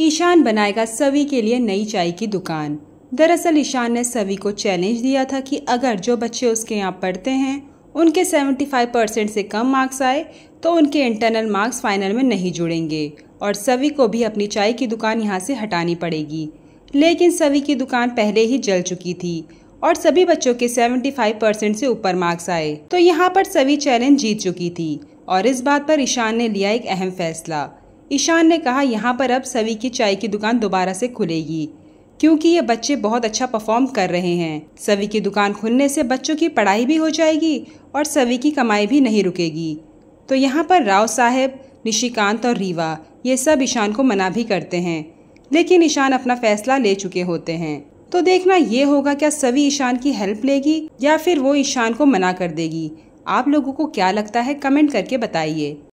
ईशान बनाएगा सभी के लिए नई चाय की दुकान दरअसल ईशान ने सभी को चैलेंज दिया था कि अगर जो बच्चे उसके यहाँ पढ़ते हैं उनके 75 परसेंट से कम मार्क्स आए तो उनके इंटरनल मार्क्स फाइनल में नहीं जुड़ेंगे और सभी को भी अपनी चाय की दुकान यहाँ से हटानी पड़ेगी लेकिन सभी की दुकान पहले ही जल चुकी थी और सभी बच्चों के 75 परसेंट से ऊपर मार्क्स आए तो यहाँ पर सभी चैलेंज जीत चुकी थी और इस बात पर ईशान ने लिया एक अहम फैसला ईशान ने कहा यहाँ पर अब सभी की चाय की दुकान दोबारा से खुलेगी क्योंकि ये बच्चे बहुत अच्छा परफॉर्म कर रहे हैं सभी की दुकान खुलने से बच्चों की पढ़ाई भी हो जाएगी और सभी की कमाई भी नहीं रुकेगी तो यहाँ पर राव साहेब निशिकांत और रीवा ये सब ईशान को मना भी करते हैं लेकिन ईशान अपना फैसला ले चुके होते हैं तो देखना ये होगा क्या सभी ईशान की हेल्प लेगी या फिर वो ईशान को मना कर देगी आप लोगों को क्या लगता है कमेंट करके बताइए